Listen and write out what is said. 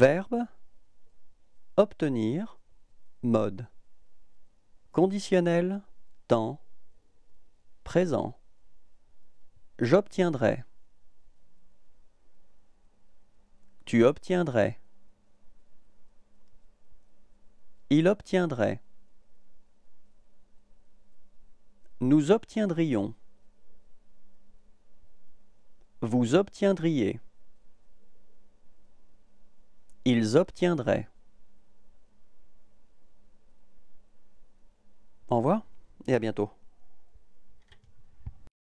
Verbe obtenir mode conditionnel temps présent J'obtiendrai Tu obtiendrais Il obtiendrait Nous obtiendrions Vous obtiendriez ils obtiendraient. Au revoir et à bientôt.